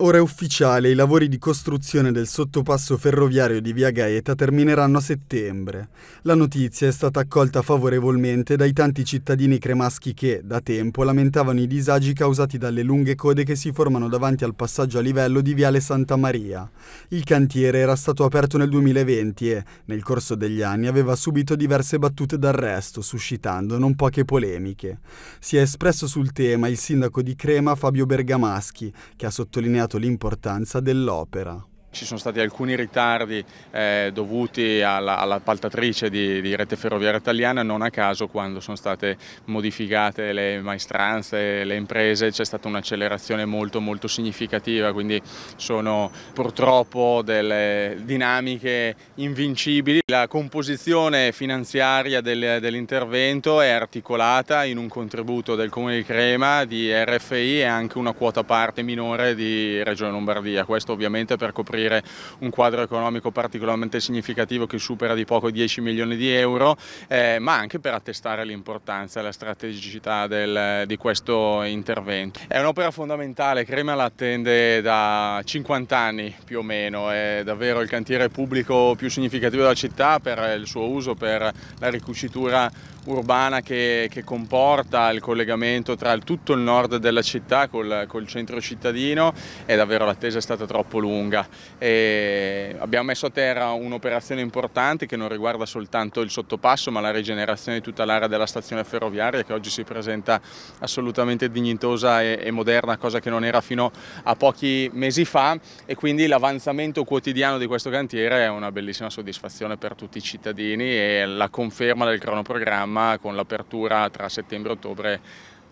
Ora è ufficiale, i lavori di costruzione del sottopasso ferroviario di Via Gaeta termineranno a settembre. La notizia è stata accolta favorevolmente dai tanti cittadini cremaschi che, da tempo, lamentavano i disagi causati dalle lunghe code che si formano davanti al passaggio a livello di Viale Santa Maria. Il cantiere era stato aperto nel 2020 e, nel corso degli anni, aveva subito diverse battute d'arresto, suscitando non poche polemiche. Si è espresso sul tema il sindaco di Crema Fabio Bergamaschi, che ha sottolineato sottolineato l'importanza dell'opera. Ci sono stati alcuni ritardi eh, dovuti all'appaltatrice alla di, di, Rete Ferroviaria Italiana, non a caso quando sono state modificate le maestranze, le imprese, c'è stata un'accelerazione molto molto significativa, quindi sono purtroppo delle dinamiche invincibili. La composizione finanziaria del, dell'intervento è articolata in un contributo del Comune di Crema, di RFI e anche una quota parte minore di Regione Lombardia, questo ovviamente per coprire costruire un quadro economico particolarmente significativo che supera di poco 10 milioni di euro, eh, ma anche per attestare l'importanza e la strategicità del, di questo intervento. È un'opera fondamentale, Crema l'attende da 50 anni più o meno, è davvero il cantiere pubblico più significativo della città per il suo uso, per la ricucitura urbana che, che comporta il collegamento tra tutto il nord della città col, col centro cittadino e davvero l'attesa è stata troppo lunga abbiamo messo a terra un'operazione importante che non riguarda soltanto il sottopasso ma la rigenerazione di tutta l'area della stazione ferroviaria che oggi si presenta assolutamente dignitosa e, e moderna, cosa che non era fino a pochi mesi fa e quindi l'avanzamento quotidiano di questo cantiere è una bellissima soddisfazione per tutti i cittadini e la conferma del cronoprogramma con l'apertura tra settembre e ottobre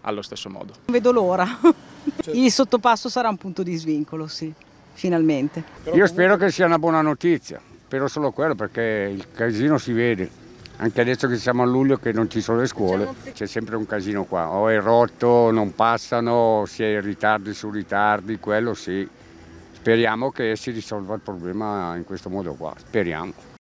allo stesso modo. Non vedo l'ora, certo. il sottopasso sarà un punto di svincolo, sì finalmente. Io spero che sia una buona notizia, spero solo quello perché il casino si vede. Anche adesso che siamo a luglio che non ci sono le scuole, diciamo c'è sempre un casino qua, o è rotto, non passano, si è in ritardi su ritardi, quello sì. Speriamo che si risolva il problema in questo modo qua, speriamo.